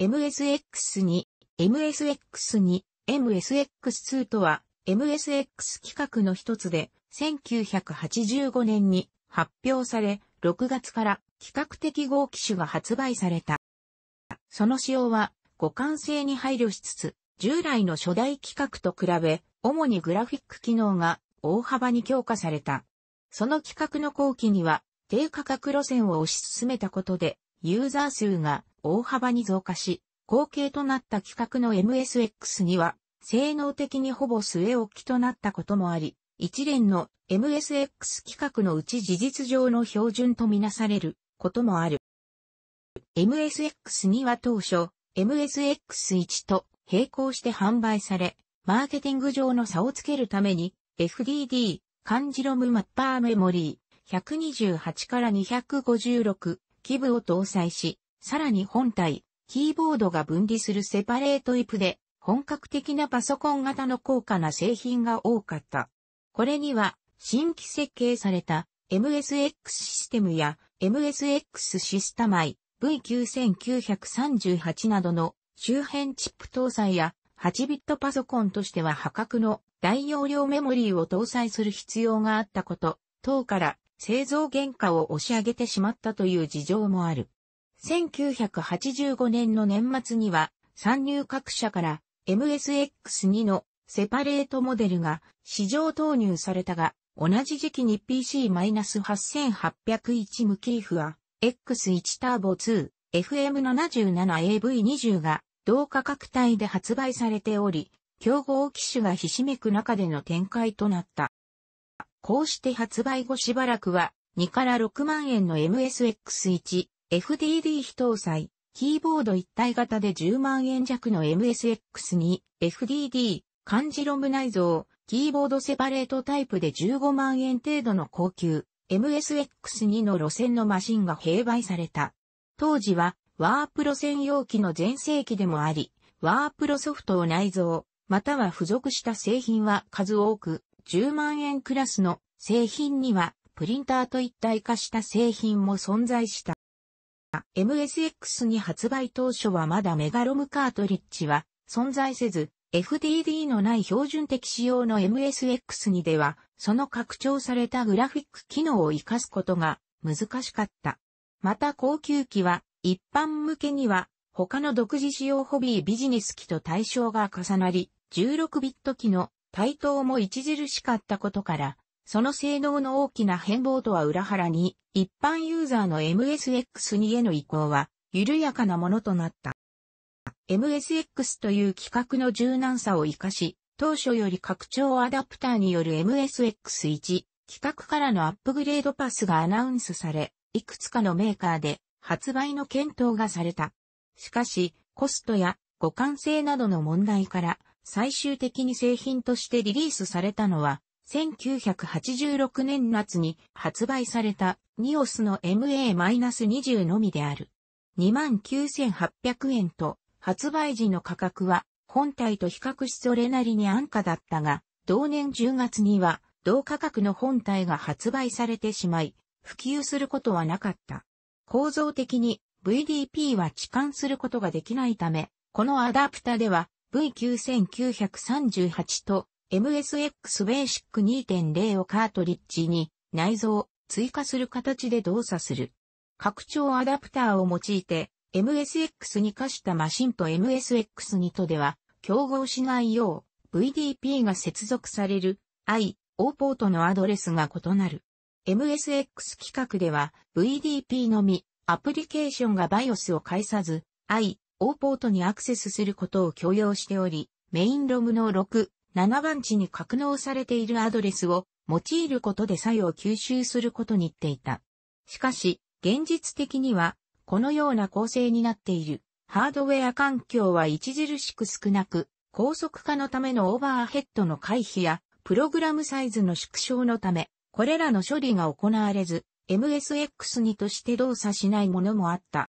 MSX2、MSX2、MSX2 とは MSX 規格の一つで、1985年に発表され、6月から規格適合機種が発売された。その仕様は互換性に配慮しつつ、従来の初代規格と比べ、主にグラフィック機能が大幅に強化された。その規格の後期には低価格路線を推し進めたことで、ユーザー数が大幅に増加し、後継となった規格の MSX には、性能的にほぼ据え置きとなったこともあり、一連の MSX 規格のうち事実上の標準とみなされることもある。m s x には当初、MSX1 と並行して販売され、マーケティング上の差をつけるために、FDD、漢字ロムマッパーメモリー、128から256、基部を搭載し、さらに本体、キーボードが分離するセパレートイプで、本格的なパソコン型の高価な製品が多かった。これには、新規設計された MSX システムや MSX シスタマイ V9938 などの周辺チップ搭載や8ビットパソコンとしては破格の大容量メモリーを搭載する必要があったこと、等から製造原価を押し上げてしまったという事情もある。1985年の年末には、参入各社から MSX2 のセパレートモデルが市場投入されたが、同じ時期に PC-8801 無キーフは X1 ターボ2、FM77AV20 が同価格帯で発売されており、競合機種がひしめく中での展開となった。こうして発売後しばらくは2から6万円の MSX1 FDD 非搭載、キーボード一体型で10万円弱の MSX に FDD、漢字ロム内蔵、キーボードセパレートタイプで15万円程度の高級 MSX2 の路線のマシンが併売された。当時はワープロ専用機の全盛期でもあり、ワープロソフトを内蔵、または付属した製品は数多く、10万円クラスの製品にはプリンターと一体化した製品も存在した。MSX に発売当初はまだメガロムカートリッジは存在せず、FDD のない標準的仕様の MSX にでは、その拡張されたグラフィック機能を活かすことが難しかった。また高級機は、一般向けには、他の独自仕様ホビービジネス機と対象が重なり、16ビット機の対等も著しかったことから、その性能の大きな変貌とは裏腹に、一般ユーザーの MSX2 への移行は、緩やかなものとなった。MSX という規格の柔軟さを活かし、当初より拡張アダプターによる MSX1 規格からのアップグレードパスがアナウンスされ、いくつかのメーカーで発売の検討がされた。しかし、コストや互換性などの問題から最終的に製品としてリリースされたのは1986年夏に発売された NIOS の MA-20 のみである。29,800円と発売時の価格は本体と比較しそれなりに安価だったが、同年10月には同価格の本体が発売されてしまい、普及することはなかった。構造的に VDP は置換することができないため、このアダプタでは V9938 と MSX ベーシック2.0をカートリッジに内蔵、追加する形で動作する。拡張アダプターを用いて MSX に化したマシンと MSX2 とでは競合しないよう VDP が接続される I、O ポートのアドレスが異なる。MSX 規格では VDP のみアプリケーションが BIOS を介さず I、O ポートにアクセスすることを許容しており、メインロムの6、7番地に格納されているアドレスを用いることで作用を吸収することに言っていた。しかし、現実的には、このような構成になっている、ハードウェア環境は著しく少なく、高速化のためのオーバーヘッドの回避や、プログラムサイズの縮小のため、これらの処理が行われず、MSX2 として動作しないものもあった。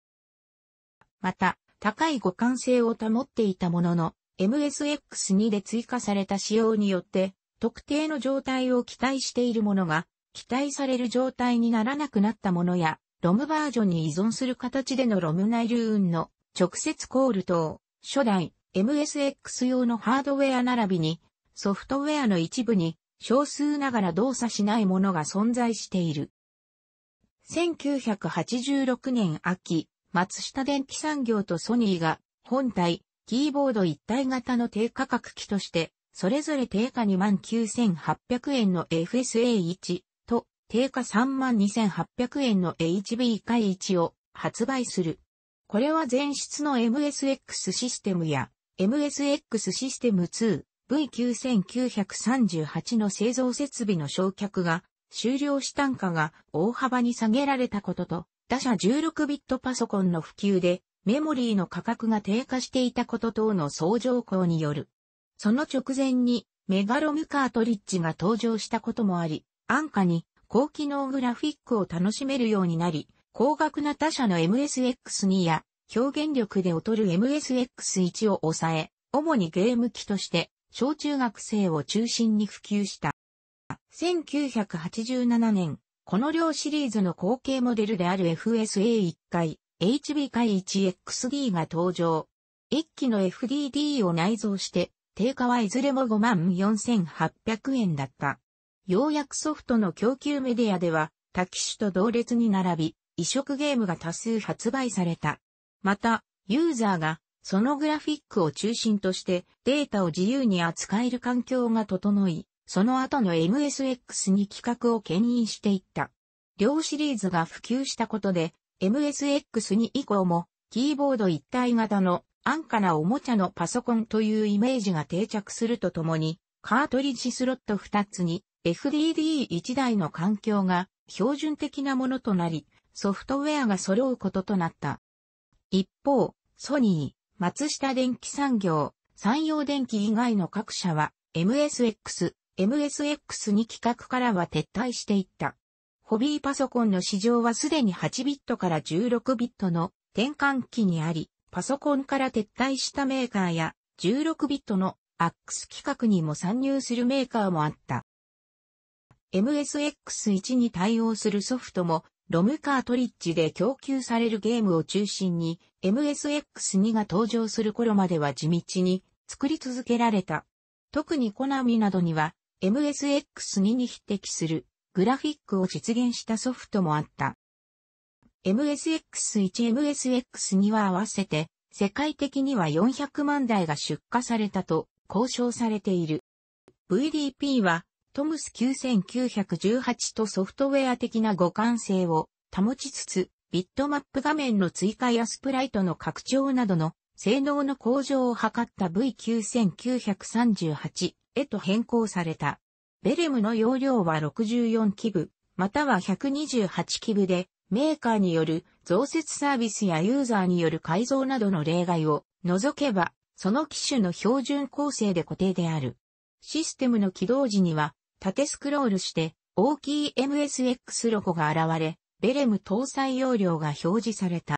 また、高い互換性を保っていたものの、MSX2 で追加された仕様によって、特定の状態を期待しているものが、期待される状態にならなくなったものや、ロムバージョンに依存する形でのロム内ルーンの直接コール等、初代 MSX 用のハードウェア並びに、ソフトウェアの一部に少数ながら動作しないものが存在している。1986年秋、松下電気産業とソニーが本体キーボード一体型の低価格機として、それぞれ定価29,800円の FSA1 と定価32,800円の HB1 を発売する。これは前室の MSX システムや MSX システム 2V9938 の製造設備の焼却が終了し単価が大幅に下げられたことと他社16ビットパソコンの普及でメモリーの価格が低下していたこと等の相乗効による。その直前にメガロムカートリッジが登場したこともあり、安価に高機能グラフィックを楽しめるようになり、高額な他社の MSX2 や表現力で劣る MSX1 を抑え、主にゲーム機として小中学生を中心に普及した。1987年、この両シリーズの後継モデルである FSA1 回、HB 回 1XD が登場。1機の FDD を内蔵して、定価はいずれも54,800円だった。ようやくソフトの供給メディアでは、多機種と同列に並び、移植ゲームが多数発売された。また、ユーザーが、そのグラフィックを中心としてデータを自由に扱える環境が整い、その後の MSX に企画を牽引していった。両シリーズが普及したことで、MSX に以降も、キーボード一体型の安価なおもちゃのパソコンというイメージが定着するとともに、カートリッジスロット2つに FDD1 台の環境が標準的なものとなり、ソフトウェアが揃うこととなった。一方、ソニー、松下電機産業、産業電機以外の各社は MSX、MSX2 企画からは撤退していった。ホビーパソコンの市場はすでに8ビットから16ビットの転換期にあり、パソコンから撤退したメーカーや16ビットの AX 規格にも参入するメーカーもあった。MSX1 に対応するソフトも、ロムカートリッジで供給されるゲームを中心に、MSX2 が登場する頃までは地道に作り続けられた。特にコナミなどには、MSX2 に匹敵するグラフィックを実現したソフトもあった。MSX1、MSX2 は合わせて、世界的には400万台が出荷されたと交渉されている。VDP は、トムス9918とソフトウェア的な互換性を保ちつつ、ビットマップ画面の追加やスプライトの拡張などの性能の向上を図った V9938 へと変更された。ベレムの容量は64機部、または128機部で、メーカーによる増設サービスやユーザーによる改造などの例外を除けば、その機種の標準構成で固定である。システムの起動時には、縦スクロールして大きい MSX ロゴが現れ、ベレム搭載容量が表示された。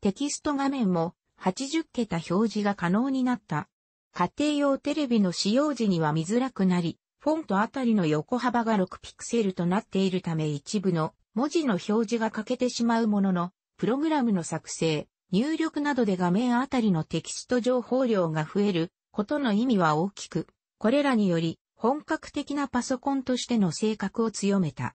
テキスト画面も80桁表示が可能になった。家庭用テレビの使用時には見づらくなり、フォントあたりの横幅が6ピクセルとなっているため一部の文字の表示が欠けてしまうものの、プログラムの作成、入力などで画面あたりのテキスト情報量が増えることの意味は大きく、これらにより本格的なパソコンとしての性格を強めた。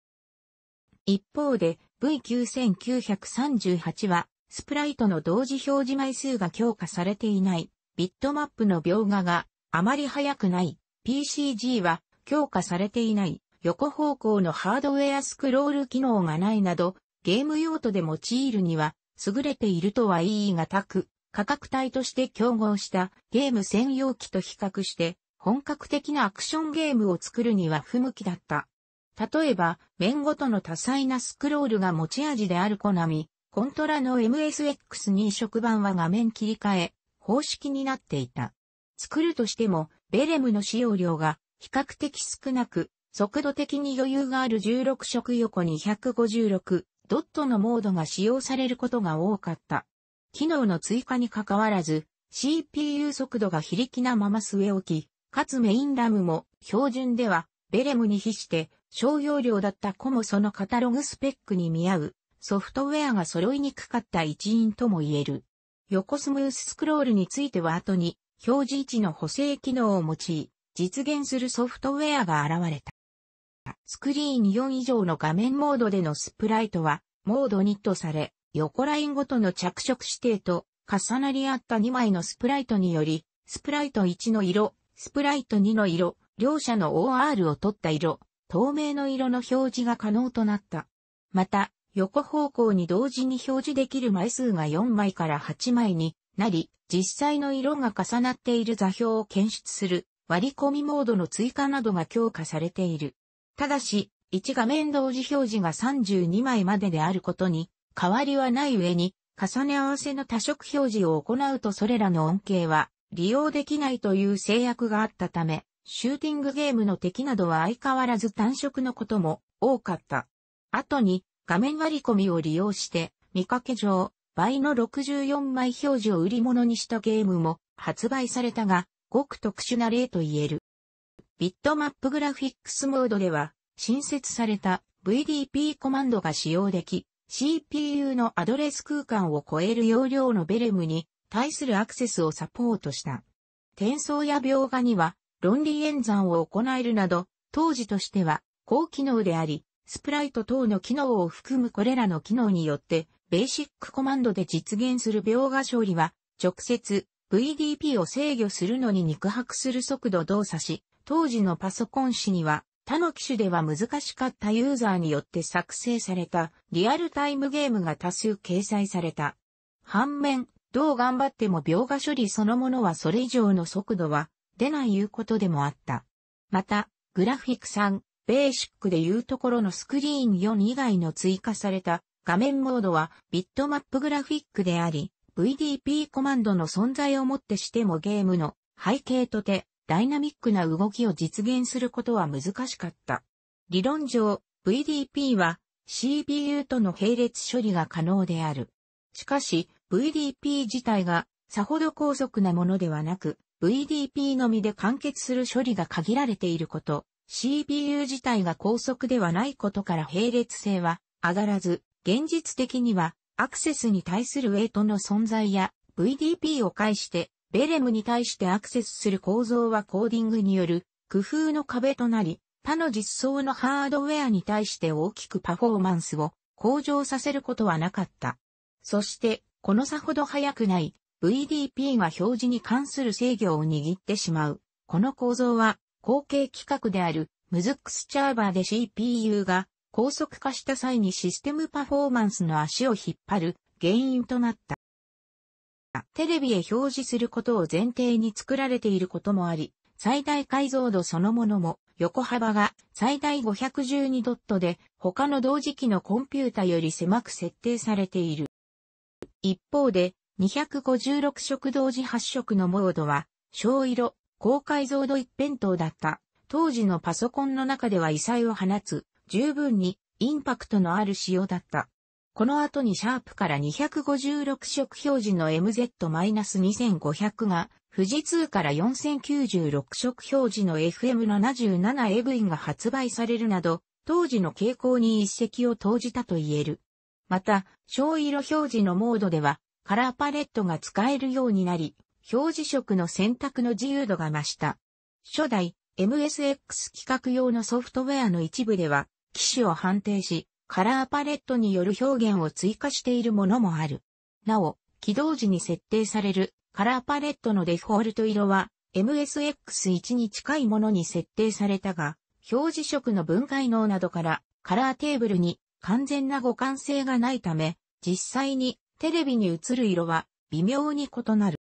一方で V9938 はスプライトの同時表示枚数が強化されていないビットマップの描画があまり早くない PCG は強化されていない、横方向のハードウェアスクロール機能がないなど、ゲーム用途で用いるには、優れているとは言い難く、価格帯として競合したゲーム専用機と比較して、本格的なアクションゲームを作るには不向きだった。例えば、面ごとの多彩なスクロールが持ち味であるコナミ、コントラの MSX に色版は画面切り替え、方式になっていた。作るとしても、ベレムの使用量が比較的少なく、速度的に余裕がある16色横256ドットのモードが使用されることが多かった。機能の追加に関わらず、CPU 速度が非力なまま据え置き、かつメインラムも標準ではベレムに比して小容量だったコもそのカタログスペックに見合うソフトウェアが揃いにくかった一因とも言える。横スムーススクロールについては後に表示位置の補正機能を用い、実現するソフトウェアが現れた。スクリーン4以上の画面モードでのスプライトは、モード2とされ、横ラインごとの着色指定と重なり合った2枚のスプライトにより、スプライト1の色、スプライト2の色、両者の OR を取った色、透明の色の表示が可能となった。また、横方向に同時に表示できる枚数が4枚から8枚になり、実際の色が重なっている座標を検出する割り込みモードの追加などが強化されている。ただし、1画面同時表示が32枚までであることに変わりはない上に、重ね合わせの多色表示を行うとそれらの恩恵は利用できないという制約があったため、シューティングゲームの敵などは相変わらず単色のことも多かった。後に画面割り込みを利用して見かけ上倍の64枚表示を売り物にしたゲームも発売されたが、ごく特殊な例と言える。ビットマップグラフィックスモードでは、新設された VDP コマンドが使用でき、CPU のアドレス空間を超える容量のベレムに対するアクセスをサポートした。転送や描画には論理演算を行えるなど、当時としては高機能であり、スプライト等の機能を含むこれらの機能によって、ベーシックコマンドで実現する描画処理は、直接 VDP を制御するのに肉薄する速度動作し、当時のパソコン誌には、他の機種では難しかったユーザーによって作成されたリアルタイムゲームが多数掲載された。反面、どう頑張っても描画処理そのものはそれ以上の速度は出ないいうことでもあった。また、グラフィック3、ベーシックでいうところのスクリーン4以外の追加された画面モードはビットマップグラフィックであり、VDP コマンドの存在をもってしてもゲームの背景とてダイナミックな動きを実現することは難しかった。理論上、VDP は CPU との並列処理が可能である。しかし、VDP 自体がさほど高速なものではなく、VDP のみで完結する処理が限られていること、CPU 自体が高速ではないことから並列性は上がらず、現実的にはアクセスに対するウェイトの存在や VDP を介してベレムに対してアクセスする構造はコーディングによる工夫の壁となり、他の実装のハードウェアに対して大きくパフォーマンスを向上させることはなかった。そして、このさほど早くない VDP が表示に関する制御を握ってしまう。この構造は後継規格であるムズックスチャーバーで CPU が高速化した際にシステムパフォーマンスの足を引っ張る原因となった。テレビへ表示することを前提に作られていることもあり、最大解像度そのものも横幅が最大512ドットで他の同時期のコンピュータより狭く設定されている。一方で256色同時発色のモードは小色、高解像度一辺倒だった。当時のパソコンの中では異彩を放つ十分にインパクトのある仕様だった。この後にシャープから256色表示の MZ-2500 が、富士通から4096色表示の FM77 エグインが発売されるなど、当時の傾向に一石を投じたと言える。また、小色表示のモードでは、カラーパレットが使えるようになり、表示色の選択の自由度が増した。初代 MSX 企画用のソフトウェアの一部では、機種を判定し、カラーパレットによる表現を追加しているものもある。なお、起動時に設定されるカラーパレットのデフォルト色は MSX1 に近いものに設定されたが、表示色の分解能などからカラーテーブルに完全な互換性がないため、実際にテレビに映る色は微妙に異なる。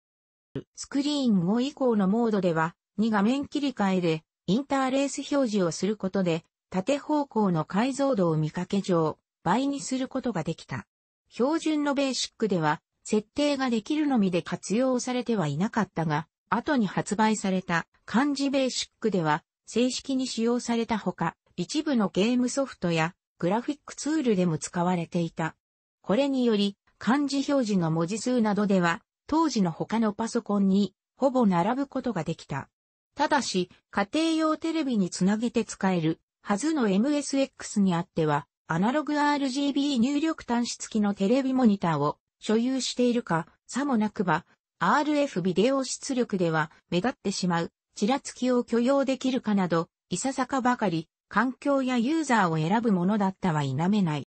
スクリーン5以降のモードでは2画面切り替えでインターレース表示をすることで縦方向の解像度を見かけ上、倍にすることができた。標準のベーシックでは、設定ができるのみで活用されてはいなかったが、後に発売された漢字ベーシックでは、正式に使用されたほか、一部のゲームソフトやグラフィックツールでも使われていた。これにより、漢字表示の文字数などでは、当時の他のパソコンにほぼ並ぶことができた。ただし、家庭用テレビにつなげて使えるはずの MSX にあっては、アナログ RGB 入力端子付きのテレビモニターを所有しているか、さもなくば、RF ビデオ出力では目立ってしまう、ちらつきを許容できるかなど、いささかばかり、環境やユーザーを選ぶものだったは否めない。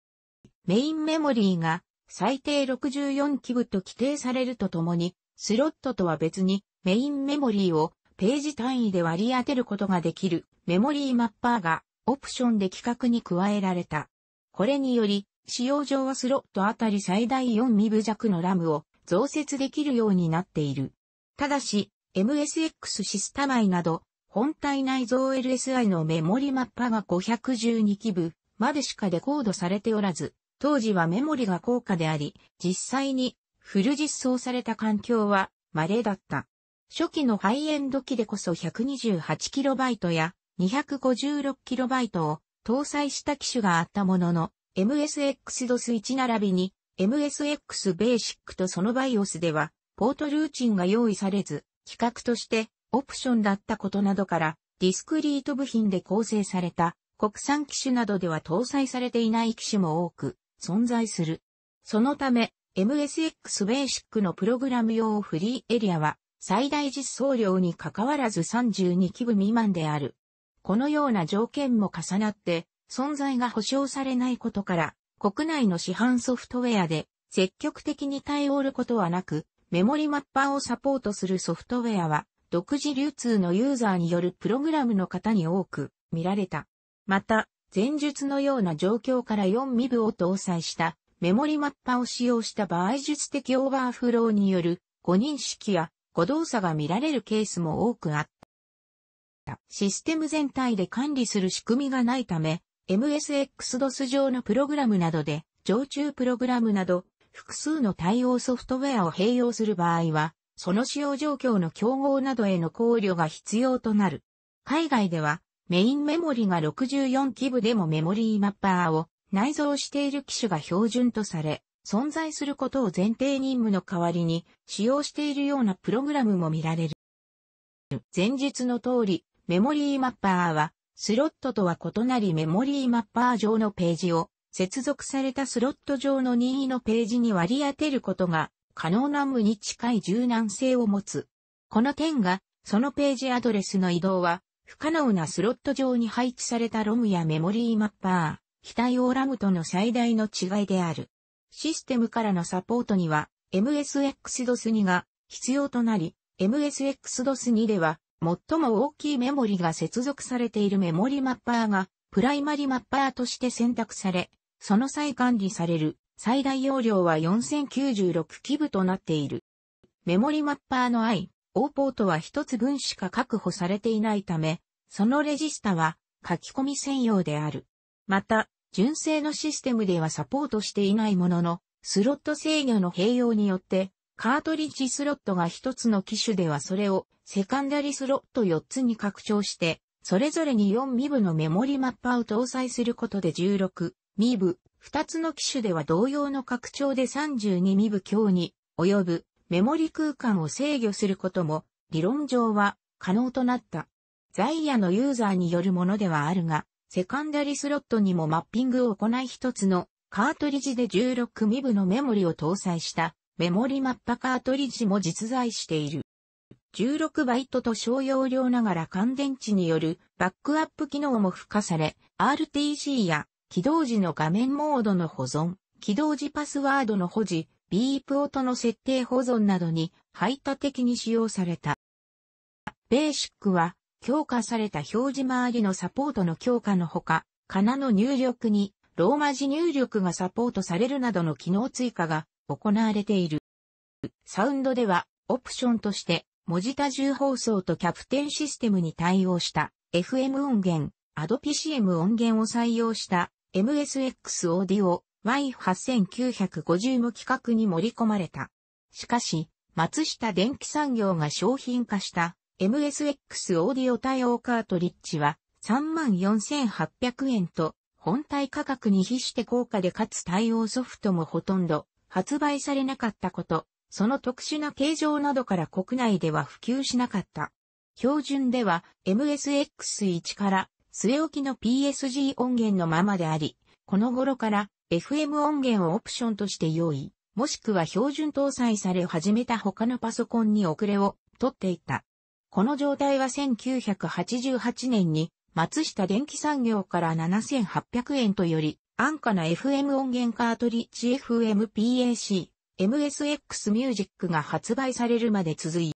メインメモリーが最低64キブと規定されるとともに、スロットとは別にメインメモリーをページ単位で割り当てることができるメモリーマッパーがオプションで規格に加えられた。これにより、使用上はスロットあたり最大4ミブ弱のラムを増設できるようになっている。ただし、MSX シスタマイなど、本体内蔵 LSI のメモリマッパが512キ部までしかデコードされておらず、当時はメモリが高価であり、実際にフル実装された環境は稀だった。初期のハイエンド機でこそ1 2 8イトや 256KB を搭載した機種があったものの、MSX-DOS1 並びに MSX ベーシックとその BIOS では、ポートルーチンが用意されず、企画としてオプションだったことなどから、ディスクリート部品で構成された国産機種などでは搭載されていない機種も多く存在する。そのため、MSX ベーシックのプログラム用フリーエリアは最大実装量に関わらず32基分未満である。このような条件も重なって、存在が保証されないことから、国内の市販ソフトウェアで積極的に対応ることはなく、メモリマッパーをサポートするソフトウェアは、独自流通のユーザーによるプログラムの方に多く見られた。また、前述のような状況から4ミブを搭載したメモリマッパを使用した場合術的オーバーフローによる誤認識や誤動作が見られるケースも多くあった。システム全体で管理する仕組みがないため、MSX-DOS 上のプログラムなどで、常駐プログラムなど、複数の対応ソフトウェアを併用する場合は、その使用状況の競合などへの考慮が必要となる。海外では、メインメモリが64基部でもメモリーマッパーを内蔵している機種が標準とされ、存在することを前提任務の代わりに使用しているようなプログラムも見られる。前述の通り、メモリーマッパーは、スロットとは異なりメモリーマッパー上のページを、接続されたスロット上の任意のページに割り当てることが、可能な無に近い柔軟性を持つ。この点が、そのページアドレスの移動は、不可能なスロット上に配置されたロムやメモリーマッパー、非対応ラムとの最大の違いである。システムからのサポートには、MSX-DOS2 が必要となり、MSX-DOS2 では、最も大きいメモリが接続されているメモリマッパーが、プライマリマッパーとして選択され、その際管理される最大容量は4096キブとなっている。メモリマッパーの I、O ポートは一つ分しか確保されていないため、そのレジスタは書き込み専用である。また、純正のシステムではサポートしていないものの、スロット制御の併用によってカートリッジスロットが一つの機種ではそれをセカンダリスロット4つに拡張して、それぞれに4ミブのメモリマッパーを搭載することで16ミブ、2つの機種では同様の拡張で32ミブ強に及ぶメモリ空間を制御することも理論上は可能となった。ザイヤのユーザーによるものではあるが、セカンダリスロットにもマッピングを行い一つのカートリッジで16ミブのメモリを搭載したメモリマッパカートリッジも実在している。16バイトと小容量ながら乾電池によるバックアップ機能も付加され、RTC や起動時の画面モードの保存、起動時パスワードの保持、ビープ音の設定保存などに排他的に使用された。ベーシックは強化された表示周りのサポートの強化のほか、カナの入力にローマ字入力がサポートされるなどの機能追加が行われている。サウンドでは、オプションとして、文字多重放送とキャプテンシステムに対応した FM 音源、a d o PCM 音源を採用した MSX オーディオ Y8950 も規格に盛り込まれた。しかし、松下電機産業が商品化した MSX オーディオ対応カートリッジは34,800円と本体価格に比して高価でかつ対応ソフトもほとんど発売されなかったこと、その特殊な形状などから国内では普及しなかった。標準では MSX1 から末置きの PSG 音源のままであり、この頃から FM 音源をオプションとして用意、もしくは標準搭載され始めた他のパソコンに遅れを取っていた。この状態は1988年に松下電機産業から7800円とより安価な FM 音源カートリッジ FMPAC、MSX ミュージックが発売されるまで続い。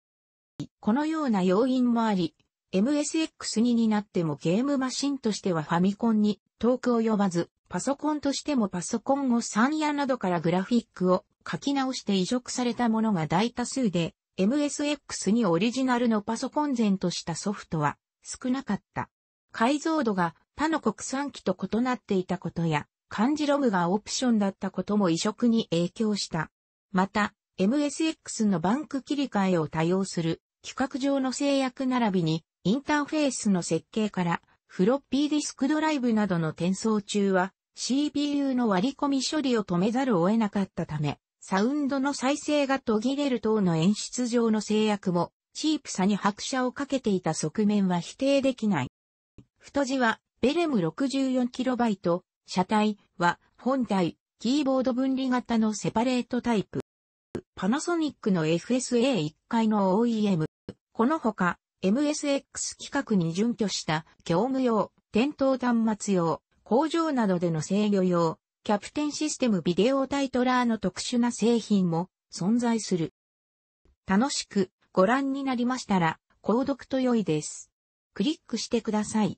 このような要因もあり、MSX2 になってもゲームマシンとしてはファミコンに遠く及ばず、パソコンとしてもパソコンを3夜などからグラフィックを書き直して移植されたものが大多数で、MSX2 オリジナルのパソコン前としたソフトは少なかった。解像度が他の国産機と異なっていたことや、漢字ログがオプションだったことも移植に影響した。また、MSX のバンク切り替えを多用する規格上の制約並びにインターフェースの設計からフロッピーディスクドライブなどの転送中は CPU の割り込み処理を止めざるを得なかったため、サウンドの再生が途切れる等の演出上の制約もチープさに拍車をかけていた側面は否定できない。太字はベレム 64KB、車体は本体、キーボード分離型のセパレートタイプ。パナソニックの FSA1 階の OEM。このほか、MSX 規格に準拠した業務用、店頭端末用、工場などでの制御用、キャプテンシステムビデオタイトラーの特殊な製品も存在する。楽しくご覧になりましたら、購読と良いです。クリックしてください。